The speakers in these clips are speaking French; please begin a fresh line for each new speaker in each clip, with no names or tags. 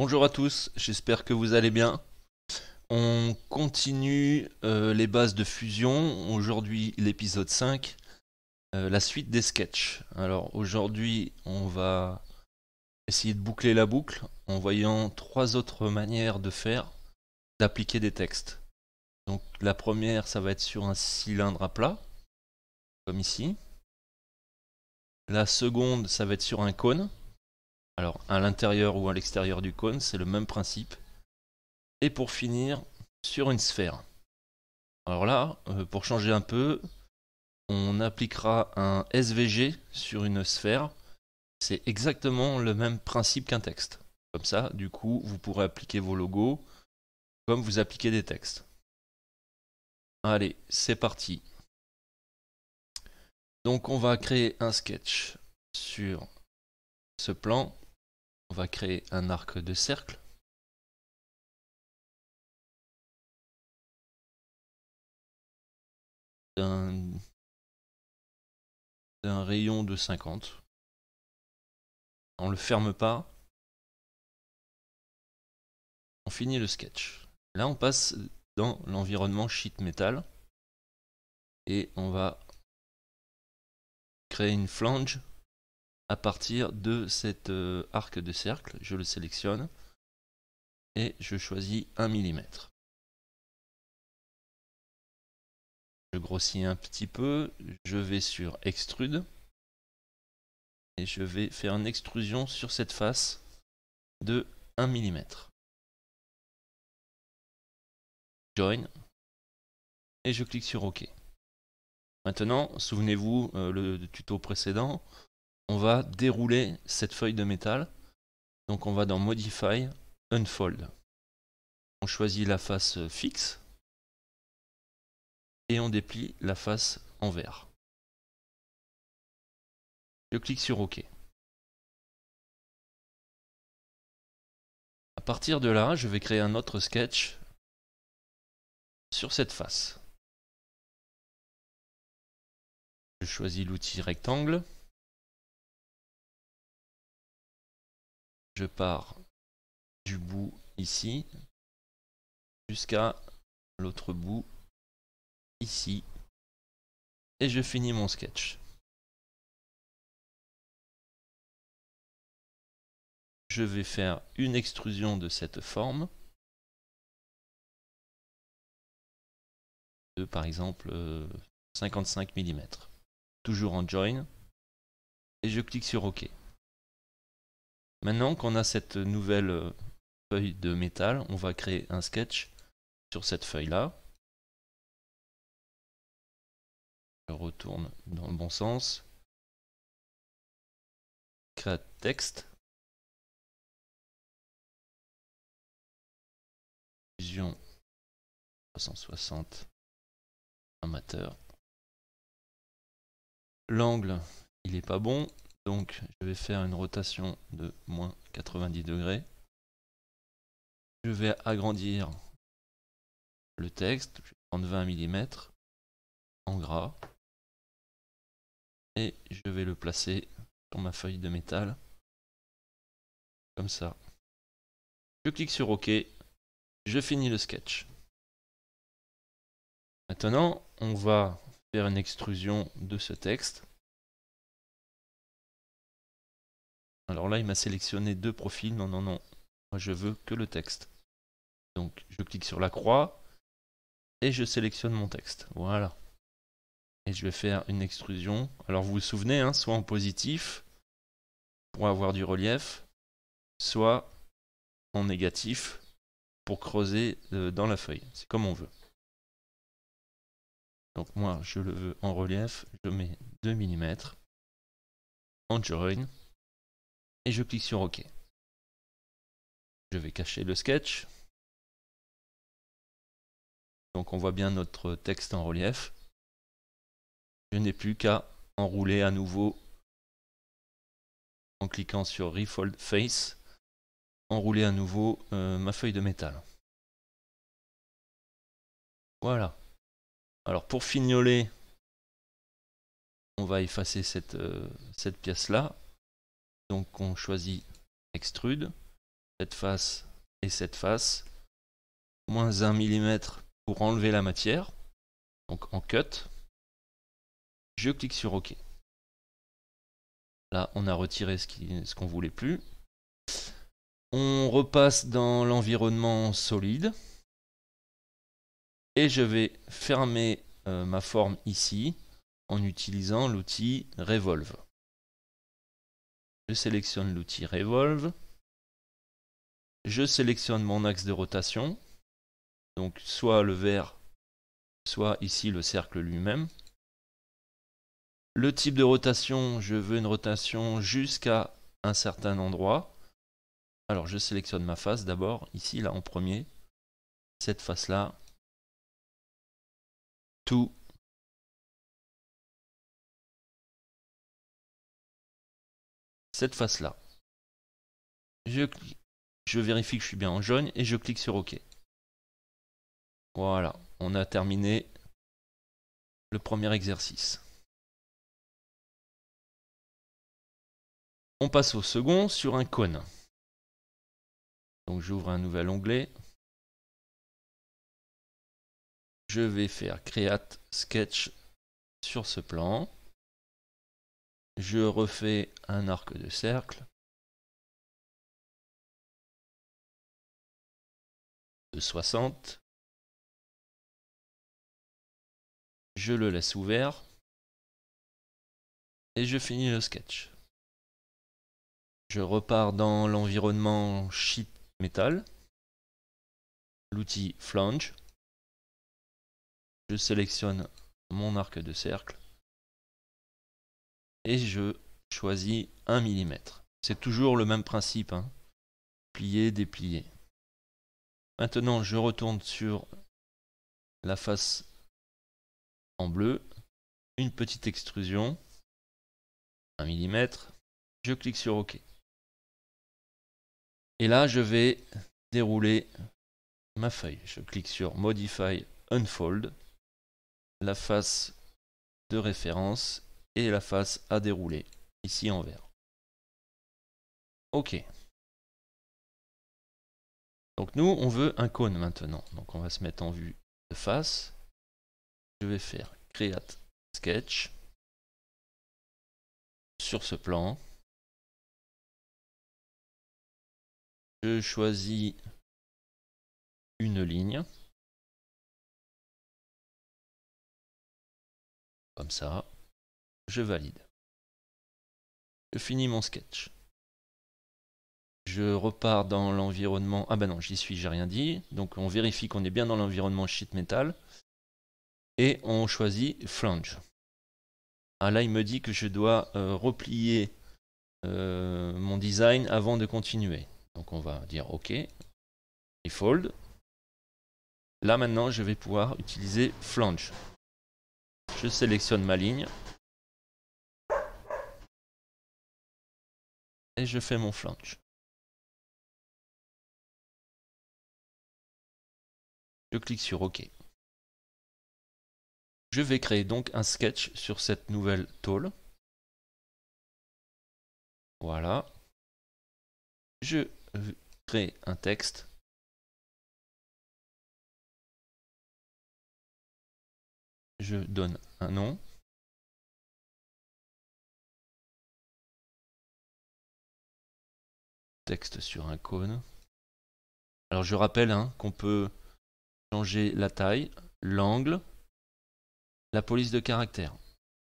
Bonjour à tous, j'espère que vous allez bien. On continue euh, les bases de fusion, aujourd'hui l'épisode 5, euh, la suite des sketchs. Alors aujourd'hui on va essayer de boucler la boucle en voyant trois autres manières de faire, d'appliquer des textes. Donc la première ça va être sur un cylindre à plat, comme ici. La seconde ça va être sur un cône, alors à l'intérieur ou à l'extérieur du cône, c'est le même principe. Et pour finir, sur une sphère. Alors là, euh, pour changer un peu, on appliquera un SVG sur une sphère. C'est exactement le même principe qu'un texte. Comme ça, du coup, vous pourrez appliquer vos logos comme vous appliquez des textes. Allez, c'est parti. Donc on
va créer un sketch sur ce plan. On va créer un arc de cercle. D'un rayon de 50. On le ferme pas. On finit le sketch. Là, on passe dans
l'environnement sheet metal et on va créer une flange à partir de cet euh, arc de cercle, je le sélectionne et je choisis 1 mm. Je grossis un petit peu, je vais sur extrude et je vais faire une extrusion sur cette face
de 1 mm. Join
et je clique sur OK. Maintenant, souvenez-vous euh, le tuto précédent, on va dérouler cette feuille de métal. Donc on va dans Modify, Unfold. On choisit la face fixe et on déplie la face en vert.
Je clique sur OK. À partir de là, je vais créer un autre sketch sur cette face. Je choisis l'outil rectangle. je pars du bout ici jusqu'à l'autre bout ici et je finis mon sketch. Je vais faire une extrusion de cette forme.
De, par exemple 55 euh, mm. Toujours en join. Et je clique sur OK. Maintenant qu'on a cette nouvelle euh, feuille de métal, on va créer un sketch sur cette feuille-là. Je retourne dans le bon sens.
Créate texte. Fusion
360 amateur. L'angle, il n'est pas bon. Donc je vais faire une rotation de moins 90 degrés. Je vais agrandir le texte,
je vais prendre 20 mm en gras. Et
je vais le placer sur ma feuille de métal. Comme ça. Je clique sur OK. Je finis le sketch. Maintenant, on va faire une extrusion de ce texte. Alors là, il m'a sélectionné deux profils. Non, non, non. Moi, je veux que le texte. Donc, je clique sur la croix et je sélectionne mon texte. Voilà. Et je vais faire une extrusion. Alors, vous vous souvenez, hein, soit en positif pour avoir du relief, soit en négatif pour creuser euh, dans la feuille. C'est comme on veut. Donc moi, je le veux en relief. Je mets 2 mm.
En join et je clique sur OK. Je vais cacher le sketch. Donc
on voit bien notre texte en relief. Je n'ai plus qu'à enrouler à nouveau en cliquant sur Refold Face,
enrouler à nouveau euh, ma feuille de métal.
Voilà. Alors pour fignoler, on va effacer cette euh, pièce-là. Donc on choisit extrude, cette face et cette face, moins 1 mm pour enlever la matière, donc en cut. Je clique sur OK. Là, on a retiré ce qu'on ce voulait plus. On repasse dans l'environnement solide. Et je vais fermer euh, ma forme ici en utilisant l'outil Revolve. Je sélectionne l'outil Revolve. Je sélectionne mon axe de rotation. Donc soit le vert, soit ici le cercle lui-même. Le type de rotation, je veux une rotation jusqu'à un certain endroit. Alors je sélectionne ma face d'abord, ici, là en premier. Cette face-là.
Tout cette face-là. Je,
je vérifie que je suis bien en jaune et je clique sur OK. Voilà, on a terminé le premier exercice.
On passe au second sur un cône. Donc j'ouvre un nouvel onglet. Je vais faire Create Sketch sur ce plan. Je refais un arc de cercle. de 60. Je le laisse ouvert.
Et je finis le sketch. Je repars dans l'environnement sheet metal. L'outil flange. Je sélectionne mon arc de cercle et je choisis 1 mm. C'est toujours le même principe, hein. plier, déplier. Maintenant, je retourne sur la face en bleu, une petite extrusion, 1 mm, je clique sur OK. Et là, je vais dérouler ma feuille. Je clique sur Modify Unfold, la face de référence et la face à dérouler, ici en vert. Ok.
Donc nous, on veut un cône maintenant. Donc on va se mettre en vue de face. Je vais faire Create Sketch sur ce plan. Je choisis une ligne. Comme ça je valide.
Je finis mon sketch. Je repars dans l'environnement. Ah bah ben non, j'y suis, j'ai rien dit. Donc on vérifie qu'on est bien dans l'environnement sheet metal. Et on choisit flange. Ah là, il me dit que je dois euh, replier euh, mon design avant de continuer. Donc on va dire OK. fold Là maintenant, je vais pouvoir utiliser flange. Je sélectionne ma ligne.
et je fais mon flange. Je clique sur OK. Je vais créer donc un sketch sur cette nouvelle tôle. Voilà. Je crée un texte. Je donne un nom. texte sur un cône.
Alors je rappelle hein, qu'on peut changer la taille, l'angle, la police de caractère.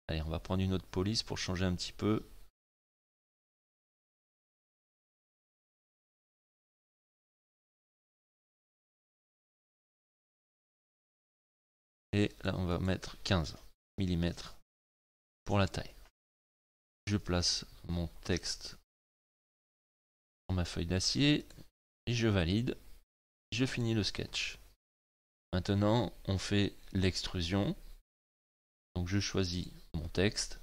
Allez, on va prendre une autre police pour changer
un petit peu. Et là, on va mettre 15 mm pour la taille.
Je place mon texte ma feuille d'acier et je valide. Je finis le sketch. Maintenant, on fait l'extrusion. Donc je choisis mon texte.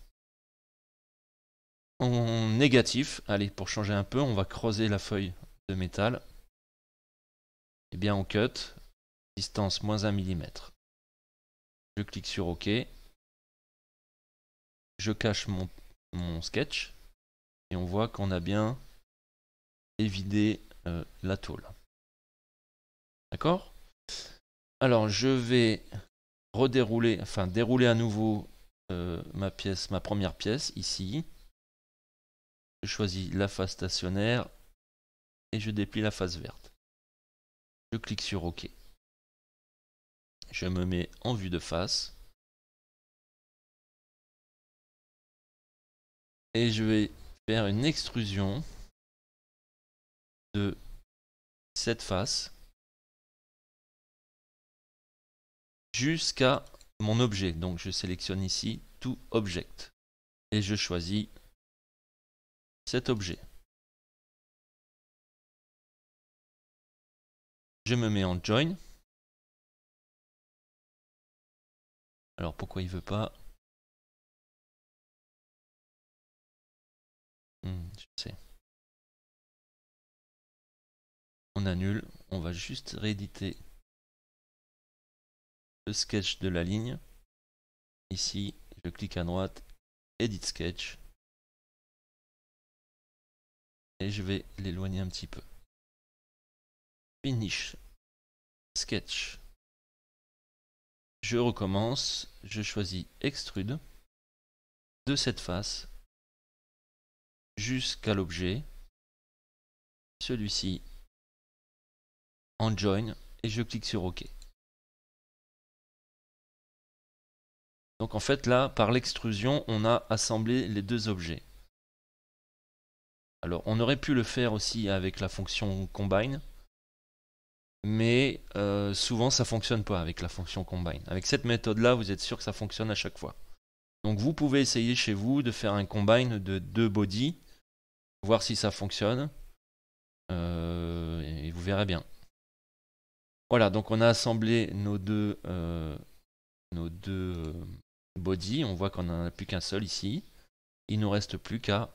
En négatif, allez, pour changer un peu, on va creuser la feuille de métal. Et eh bien on cut, distance moins 1 mm.
Je clique sur OK. Je cache mon,
mon sketch. Et on voit qu'on a bien vider euh, la tôle. D'accord Alors je vais redérouler, enfin dérouler à nouveau euh, ma pièce, ma première pièce ici. Je choisis la face stationnaire et je déplie la face verte. Je clique sur OK. Je me mets
en vue de face. Et je vais faire une extrusion de
cette face jusqu'à mon objet. Donc je sélectionne ici tout object et je choisis cet objet.
Je me mets en join. Alors pourquoi il veut pas hmm, Je sais.
on annule, on va juste rééditer le sketch de la ligne. Ici, je clique à droite, Edit Sketch.
Et je vais l'éloigner un petit peu. Finish. Sketch.
Je recommence, je choisis Extrude de cette face jusqu'à l'objet. Celui-ci
join, et je clique sur OK.
Donc en fait là, par l'extrusion, on a assemblé les deux objets. Alors on aurait pu le faire aussi avec la fonction combine, mais euh, souvent ça fonctionne pas avec la fonction combine. Avec cette méthode là, vous êtes sûr que ça fonctionne à chaque fois. Donc vous pouvez essayer chez vous de faire un combine de deux bodies, voir si ça fonctionne, euh, et vous verrez bien. Voilà, donc on a assemblé nos deux, bodies, euh, nos deux euh, On voit qu'on n'en a plus qu'un seul ici. Il nous reste plus qu'à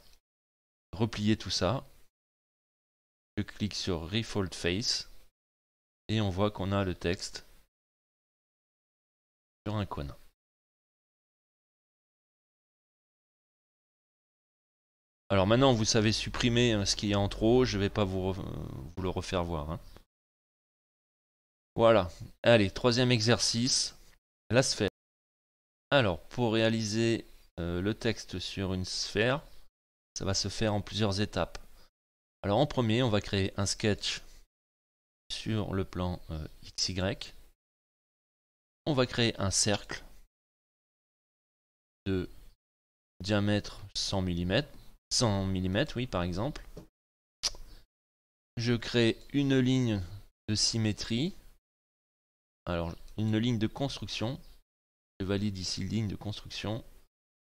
replier tout ça. Je clique sur Refold Face et on voit qu'on a le texte sur un cône. Alors maintenant, vous savez supprimer euh, ce qu'il y a en trop. Je ne vais pas vous, vous le refaire voir. Hein. Voilà. Allez, troisième exercice, la sphère. Alors, pour réaliser euh, le texte sur une sphère, ça va se faire en plusieurs étapes. Alors, en premier, on va créer un sketch sur le plan euh, XY. On va créer un cercle de diamètre 100 mm, 100 mm, oui, par exemple. Je crée une ligne de symétrie alors, une ligne de construction. Je valide ici ligne de construction.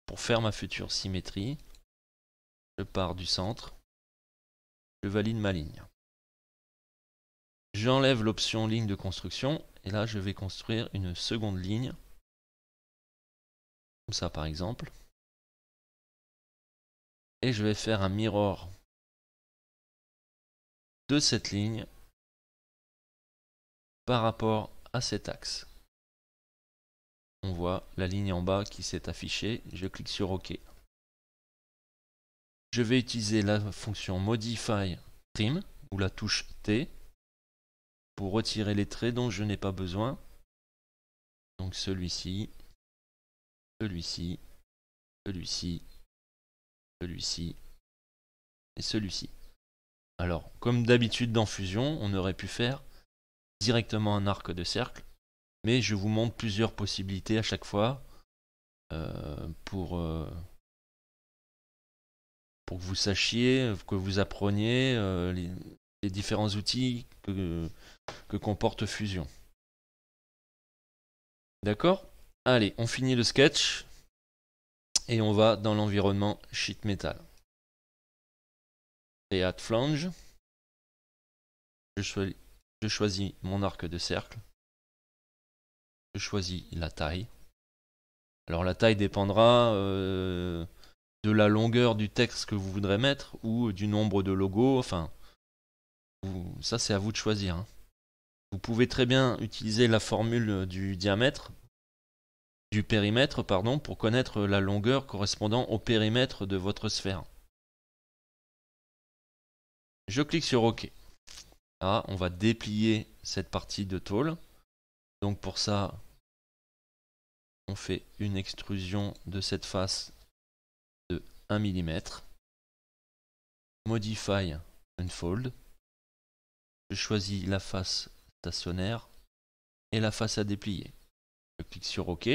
Pour faire ma future symétrie, je pars du centre. Je valide ma ligne. J'enlève l'option ligne de construction. Et là, je vais construire une seconde ligne. Comme ça, par exemple.
Et je vais faire un mirror de cette
ligne par rapport à cet axe. On voit la ligne en bas qui s'est affichée, je clique sur OK. Je vais utiliser la fonction Modify Trim ou la touche T pour retirer les traits dont je n'ai pas besoin. Donc celui-ci, celui-ci, celui-ci, celui-ci et celui-ci. Alors, comme d'habitude dans Fusion, on aurait pu faire directement un arc de cercle, mais je vous montre plusieurs possibilités à chaque fois euh, pour, euh, pour que vous sachiez, que vous appreniez euh, les, différents outils que, que comporte Fusion. D'accord Allez, on finit le sketch et on va dans l'environnement sheet metal. et à flange. Je choisis je choisis mon arc de cercle. Je choisis la taille. Alors la taille dépendra euh, de la longueur du texte que vous voudrez mettre ou du nombre de logos. Enfin, ça c'est à vous de choisir. Hein. Vous pouvez très bien utiliser la formule du diamètre, du périmètre, pardon, pour connaître la longueur correspondant au périmètre de votre sphère. Je clique sur OK. Ah, on va déplier cette partie de tôle. Donc pour ça, on fait une extrusion de cette face de 1 mm. Modify Unfold. Je choisis la face stationnaire et la face à déplier.
Je clique sur OK.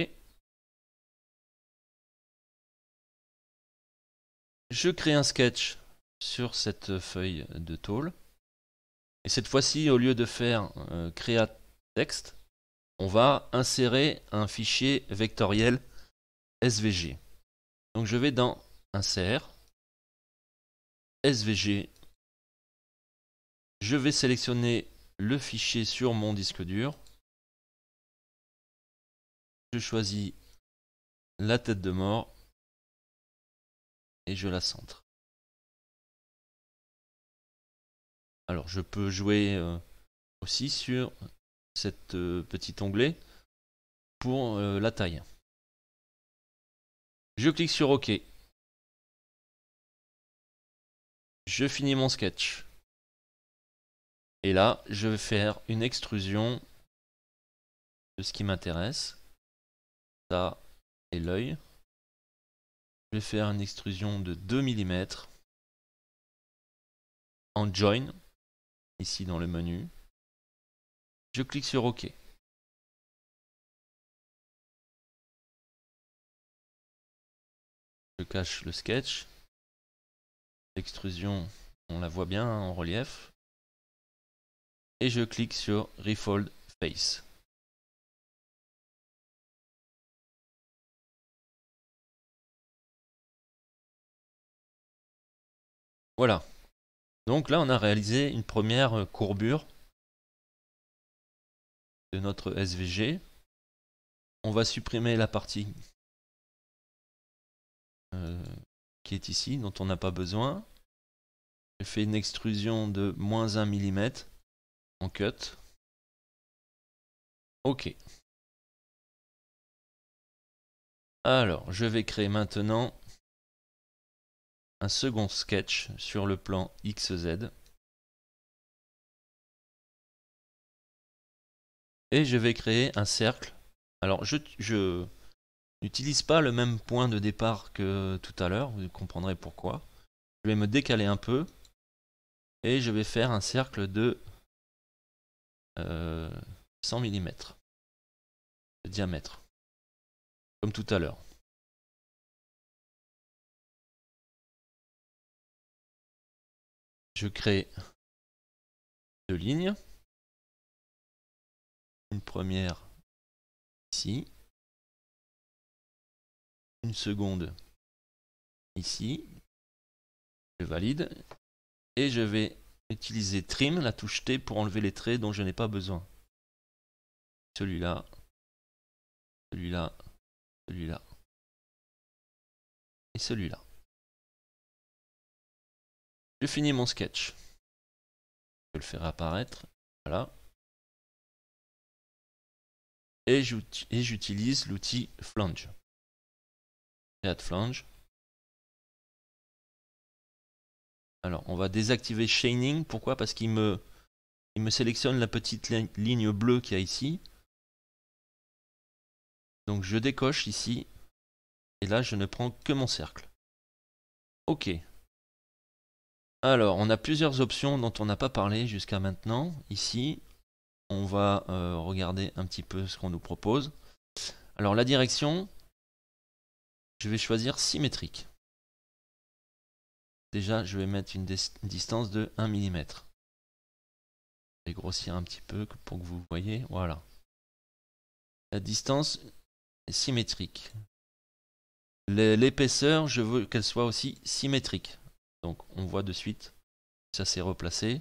Je crée un sketch sur cette feuille de tôle. Et cette fois-ci, au lieu de faire euh, créa texte, on va insérer un fichier vectoriel SVG. Donc je vais dans insert, SVG, je vais
sélectionner le fichier sur mon disque dur, je choisis la tête de mort et je la centre. Alors je peux
jouer euh, aussi sur cette euh, petite onglet pour euh, la taille. Je clique sur OK.
Je finis mon sketch.
Et là, je vais faire une extrusion de ce qui m'intéresse. Ça et l'œil. Je vais faire une extrusion
de 2 mm en join ici dans le menu. Je clique sur OK. Je cache le sketch. L'extrusion, on la voit bien en relief. Et je clique sur Refold Face. Voilà. Donc là, on a réalisé une première euh, courbure de notre SVG.
On va supprimer la partie euh, qui est ici, dont on n'a pas besoin. Je fait une extrusion de moins 1 mm en cut. OK.
Alors, je vais créer maintenant un second sketch sur le plan xz.
Et je vais créer un cercle. Alors je, n'utilise pas le même point de départ que tout à l'heure, vous comprendrez pourquoi. Je vais me décaler un peu et je vais faire un cercle de 100 euh, mm de diamètre,
comme tout à l'heure. Je crée deux lignes. Une première ici. Une seconde ici.
Je valide. Et je vais utiliser trim, la touche T, pour enlever les traits dont je n'ai pas besoin. Celui-là,
celui-là, celui-là et celui-là. Je finis mon sketch. Je vais le faire apparaître. Voilà. Et j'utilise
l'outil flange. Create flange. Alors, on va désactiver Shining. Pourquoi Parce qu'il me, il me sélectionne la petite ligne bleue qu'il y a ici. Donc je décoche ici. Et là, je ne prends que mon cercle. OK. Alors, on a plusieurs options dont on n'a pas parlé jusqu'à maintenant. Ici, on va euh, regarder un petit peu ce qu'on nous propose. Alors, la direction, je vais choisir symétrique. Déjà, je vais mettre une distance de 1 mm. Je vais grossir un petit peu pour que vous voyez. Voilà. La distance est symétrique. L'épaisseur, je veux qu'elle soit aussi symétrique. Donc on voit de suite, que ça s'est replacé.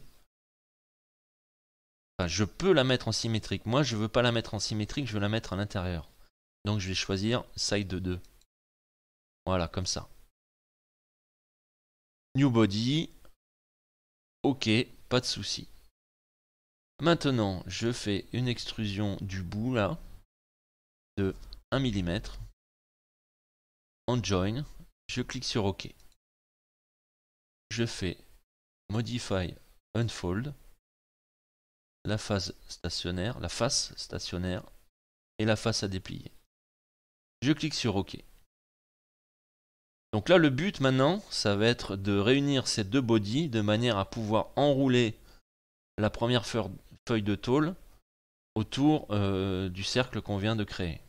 je peux la mettre en symétrique. Moi, je ne veux pas la mettre en symétrique, je veux la mettre à l'intérieur. Donc je vais choisir side 2. Voilà, comme ça.
New body. Ok, pas de souci.
Maintenant, je fais une extrusion du bout là de 1 mm. En join. Je clique sur OK je fais modify unfold, la phase stationnaire, la face stationnaire et la face à déplier. Je clique sur OK. Donc là, le but maintenant, ça va être de réunir ces deux bodies de manière à pouvoir enrouler la première feuille de tôle autour euh, du cercle qu'on vient de créer.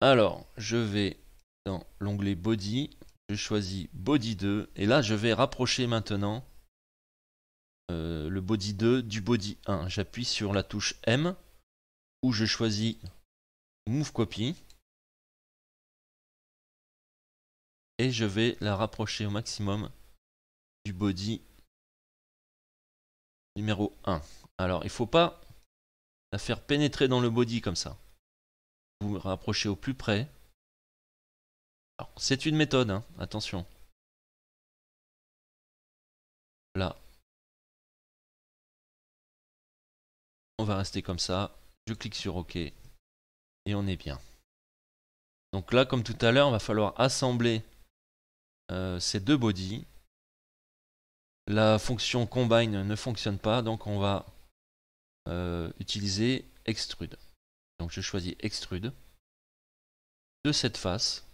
Alors, je vais dans l'onglet Body je choisis body 2. Et là, je vais rapprocher maintenant euh, le body 2 du body 1. J'appuie sur la touche M ou je choisis
move copy. Et
je vais la rapprocher au maximum du body numéro 1. Alors, il ne faut pas la faire pénétrer dans le body comme ça. Vous, vous rapprochez au plus près c'est une méthode, hein,
attention. Là.
On va rester comme ça. Je clique sur OK. Et on est bien. Donc là, comme tout à l'heure, il va falloir assembler euh, ces deux bodies. La fonction combine ne fonctionne pas, donc on va euh, utiliser extrude. Donc je choisis extrude de cette face.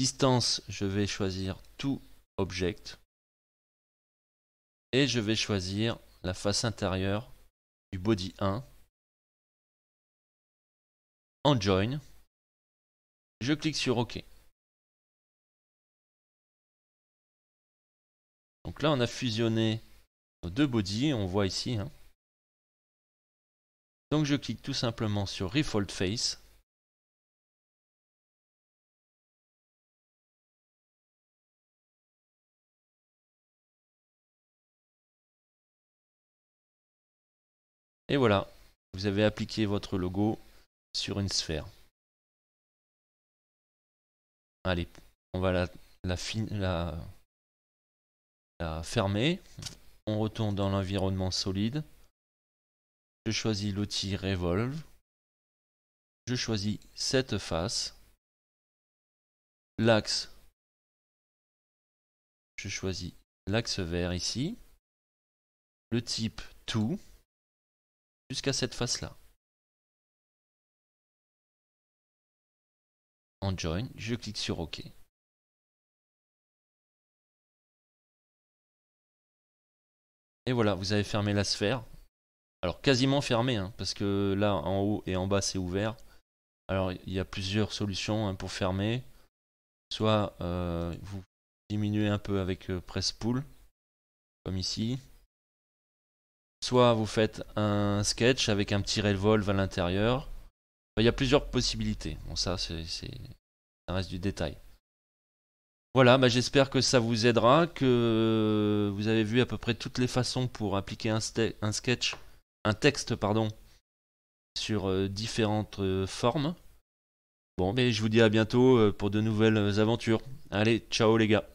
Distance, je vais choisir tout object. Et je vais choisir la face intérieure du body 1
en join. Je clique sur OK. Donc là, on a fusionné nos deux bodies, on voit ici. Hein. Donc je clique tout simplement sur Refold Face. Et voilà, vous avez appliqué votre logo sur une sphère. Allez, on va la,
la, fermer. On retourne dans l'environnement solide. Je choisis l'outil Revolve. Je choisis cette face. L'axe.
Je choisis l'axe vert ici. Le type tout jusqu'à cette face-là. En join, je clique sur OK. Et voilà,
vous avez fermé la sphère. Alors quasiment fermé, hein, parce que là en haut et en bas c'est ouvert. Alors il y a plusieurs solutions hein, pour fermer. Soit euh, vous diminuez un peu avec euh, press pull, comme ici. Soit vous faites un sketch avec un petit revolve à l'intérieur. Il y a plusieurs possibilités. Bon, ça, c'est, ça reste du détail. Voilà, bah, j'espère que ça vous aidera, que vous avez vu à peu près toutes les façons pour appliquer un, sketch, un texte, pardon, sur euh, différentes euh, formes. Bon, mais je vous dis à bientôt euh, pour de nouvelles aventures. Allez, ciao les gars.